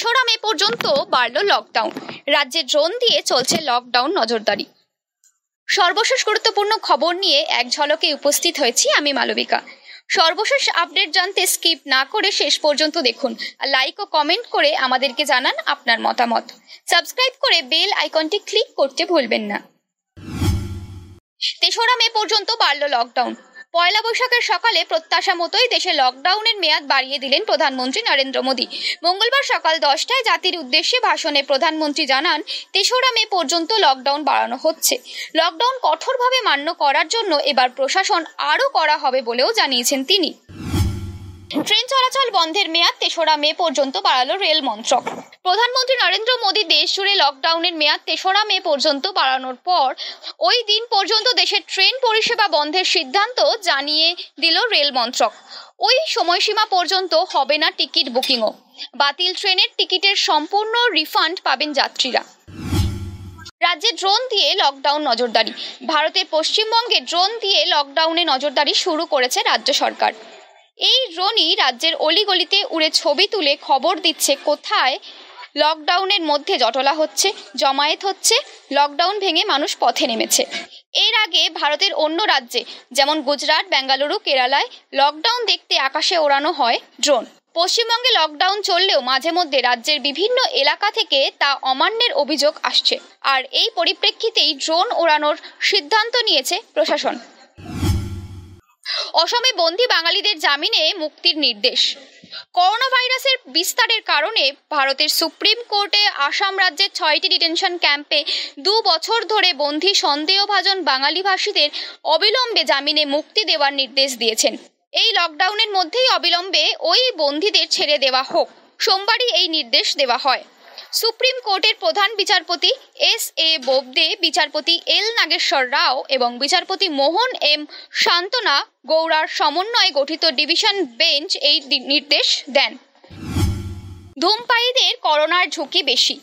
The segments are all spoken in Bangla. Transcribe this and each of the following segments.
মিজোরামে পর্যন্ত বাড়ল লকডাউন রাজ্যে ড্রোন দিয়ে চলছে লকডাউন নজরদারি সর্বশেষ গুরুত্বপূর্ণ খবর নিয়ে এক ঝলকে উপস্থিত হয়েছি আমি মালবিকা সর্বশেষ আপডেট জানতে স্কিপ না করে শেষ পর্যন্ত দেখুন লাইক ও কমেন্ট করে আমাদেরকে জানান আপনার মতামত সাবস্ক্রাইব করে বেল আইকনটি ক্লিক করতে ভুলবেন না তেসরা মে পর্যন্ত বাড়ল লকডাউন পয়লা বৈশাখের সকালে প্রত্যাশা মতোই দেশে লকডাউনের মেয়াদ বাড়িয়ে দিলেন প্রধানমন্ত্রী নরেন্দ্র মোদী মঙ্গলবার সকাল দশটায় জাতির উদ্দেশ্যে ভাষণে প্রধানমন্ত্রী জানান তেসরা মে পর্যন্ত লকডাউন বাড়ানো হচ্ছে লকডাউন কঠোরভাবে মান্য করার জন্য এবার প্রশাসন আরও করা হবে বলেও জানিয়েছেন তিনি ট্রেন চলাচল বন্ধের মেয়াদ তেসরা মে পর্যন্ত বাড়ালো রেল মন্ত্রক প্রধানমন্ত্রী নরেন্দ্র মোদী দেশ জুড়ে লকডাউনের মেয়াদ তেসরা মে পর্যন্ত বাড়ানোর পর ওই দিন পর্যন্ত দেশের ট্রেন পরিষেবা বন্ধের সিদ্ধান্ত জানিয়ে দিল রেল মন্ত্রক ওই সময়সীমা পর্যন্ত হবে না টিকিট বুকিংও বাতিল ট্রেনের টিকিটের সম্পূর্ণ রিফান্ড পাবেন যাত্রীরা রাজ্যে ড্রোন দিয়ে লকডাউন নজরদারি ভারতের পশ্চিমবঙ্গে ড্রোন দিয়ে লকডাউনে নজরদারি শুরু করেছে রাজ্য সরকার এই ড্রোনই রাজ্যের অলিগলিতে উড়ে ছবি তুলে খবর দিচ্ছে কোথায় লকডাউনের মধ্যে জটলা হচ্ছে জমায়েত হচ্ছে লকডাউন ভেঙে মানুষ পথে নেমেছে এর আগে ভারতের অন্য রাজ্যে যেমন গুজরাট বেঙ্গালুরু কেরালায় লকডাউন দেখতে আকাশে ওড়ানো হয় ড্রোন পশ্চিমবঙ্গে লকডাউন চললেও মাঝে মধ্যে রাজ্যের বিভিন্ন এলাকা থেকে তা অমান্যের অভিযোগ আসছে আর এই পরিপ্রেক্ষিতেই ড্রোন ওড়ানোর সিদ্ধান্ত নিয়েছে প্রশাসন অসমে বন্দি বাঙালিদের জামিনে মুক্তির নির্দেশ করোনা ভাইরাসের বিস্তারের কারণে ভারতের সুপ্রিম কোর্টে আসাম রাজ্যের ছয়টি ডিটেনশন ক্যাম্পে দু বছর ধরে বন্দি সন্দেহভাজন বাঙালি ভাষীদের অবিলম্বে জামিনে মুক্তি দেওয়ার নির্দেশ দিয়েছেন এই লকডাউনের মধ্যেই অবিলম্বে ওই বন্দীদের ছেড়ে দেওয়া হোক সোমবারই এই নির্দেশ দেওয়া হয় সুপ্রিম কোর্টের প্রধান বিচারপতি এস এ বোবদে বিচারপতি এল নাগেশ্বর রাও এবং বিচারপতি মোহন এম শান্তনা গৌড়ার সমন্বয়ে গঠিত ডিভিশন বেঞ্চ এই নির্দেশ দেন ধূমপায়ীদের করোনার ঝুঁকি বেশি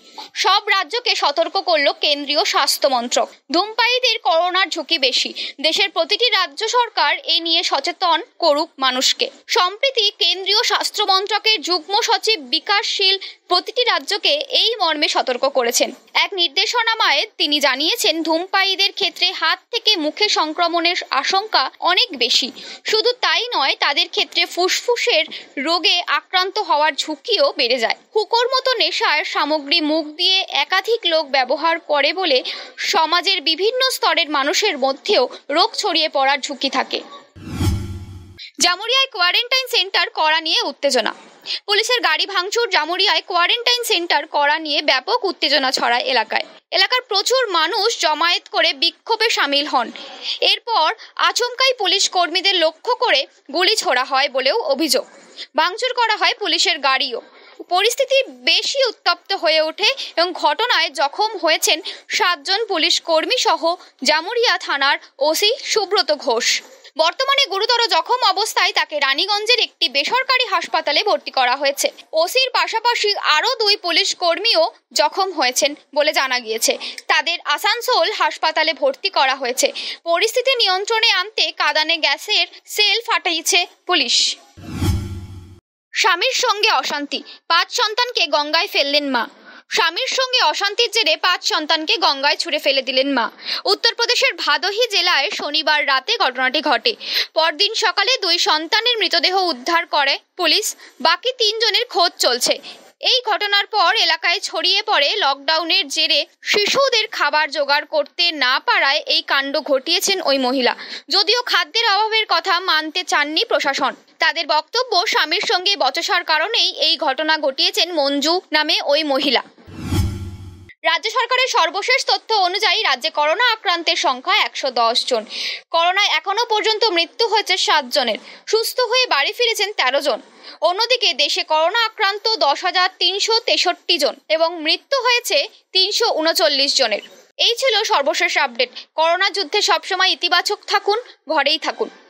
সব রাজ্যকে সতর্ক করল কেন্দ্রীয় স্বাস্থ্য মন্ত্রক ধূমপায়ীদের করোনার ঝুঁকি বেশি দেশের প্রতিটি রাজ্য সরকার এ নিয়ে সচেতন করুক মানুষকে সম্প্রতি কেন্দ্রীয় স্বাস্থ্য মন্ত্রকের যুগ্ম সচিব বিকাশশীল প্রতিটি রাজ্যকে এই মর্মে সতর্ক করেছেন এক নির্দেশনামায় তিনি জানিয়েছেন ধূমপায়ীদের ক্ষেত্রে হাত থেকে মুখে সংক্রমণের আশঙ্কা অনেক বেশি শুধু তাই নয় তাদের ক্ষেত্রে ফুসফুসের রোগে আক্রান্ত হওয়ার ঝুঁকিও বেড়ে যায় হুকোর মতো নেশার সামগ্রী মুখ দিয়ে একাধিক লোক ব্যবহার করে বলে সমাজের বিভিন্ন স্তরের মানুষের মধ্যেও রোগ ছড়িয়ে পড়ার ঝুঁকি থাকে জামুরিয়ায় কোয়ারেন্টাইন সেন্টার করা নিয়ে উত্তেজনা পুলিশের গাড়ি ভাঙচুর জামুরিয়ায় কোয়ারেন্টাইন সেন্টার করা নিয়ে ব্যাপক উত্তেজনা ছড়ায় এলাকায় এলাকার প্রচুর মানুষ জমায়েত করে বিক্ষোভে সামিল হন এরপর আচমকাই পুলিশ কর্মীদের লক্ষ্য করে গুলি ছোড়া হয় বলেও অভিযোগ ভাঙচুর করা হয় পুলিশের গাড়িও পরিস্থিতি বেশি উত্তপ্ত হয়ে ওঠে এবং ঘটনায় জখম হয়েছেন সাতজন পুলিশ কর্মী সহ জামুরিয়া থানার ওসি সুব্রত ঘোষ বর্তমানে গুরুতর জখম অবস্থায় তাকে রানীগঞ্জের একটি বেসরকারি হাসপাতালে ভর্তি করা হয়েছে ওসির পাশাপাশি আরও দুই পুলিশ কর্মীও জখম হয়েছেন বলে জানা গিয়েছে তাদের আসানসোল হাসপাতালে ভর্তি করা হয়েছে পরিস্থিতি নিয়ন্ত্রণে আনতে কাদানে গ্যাসের সেল ফাটাইছে পুলিশ স্বামীর সঙ্গে অশান্তি পাঁচ সন্তানকে গঙ্গায় ফেললেন মা স্বামীর সঙ্গে অশান্তির জেরে পাঁচ সন্তানকে গঙ্গায় ছুড়ে ফেলে দিলেন মা উত্তরপ্রদেশের ভাদোহী জেলায় শনিবার রাতে ঘটনাটি ঘটে পরদিন সকালে দুই সন্তানের মৃতদেহ উদ্ধার করে পুলিশ বাকি তিনজনের খোঁজ চলছে এই ঘটনার পর এলাকায় ছড়িয়ে পড়ে লকডাউনের জেরে শিশুদের খাবার জোগাড় করতে না পারায় এই কাণ্ড ঘটিয়েছেন ওই মহিলা যদিও খাদ্যের অভাবের কথা মানতে চাননি প্রশাসন তাদের বক্তব্য স্বামীর সঙ্গে বচসার কারণেই এই ঘটনা ঘটিয়েছেন মঞ্জু নামে ওই মহিলা রাজ্য সরকারের সর্বশেষ তথ্য অনুযায়ী রাজ্যে করোনা আক্রান্তের সংখ্যা একশো দশ জন করোনায় এখনও পর্যন্ত মৃত্যু হয়েছে সাত জনের সুস্থ হয়ে বাড়ি ফিরেছেন তেরো জন অন্যদিকে দেশে করোনা আক্রান্ত দশ হাজার তিনশো তেষট্টি জন এবং মৃত্যু হয়েছে তিনশো উনচল্লিশ জনের এই ছিল সর্বশেষ আপডেট করোনা যুদ্ধে সবসময় ইতিবাচক থাকুন ঘরেই থাকুন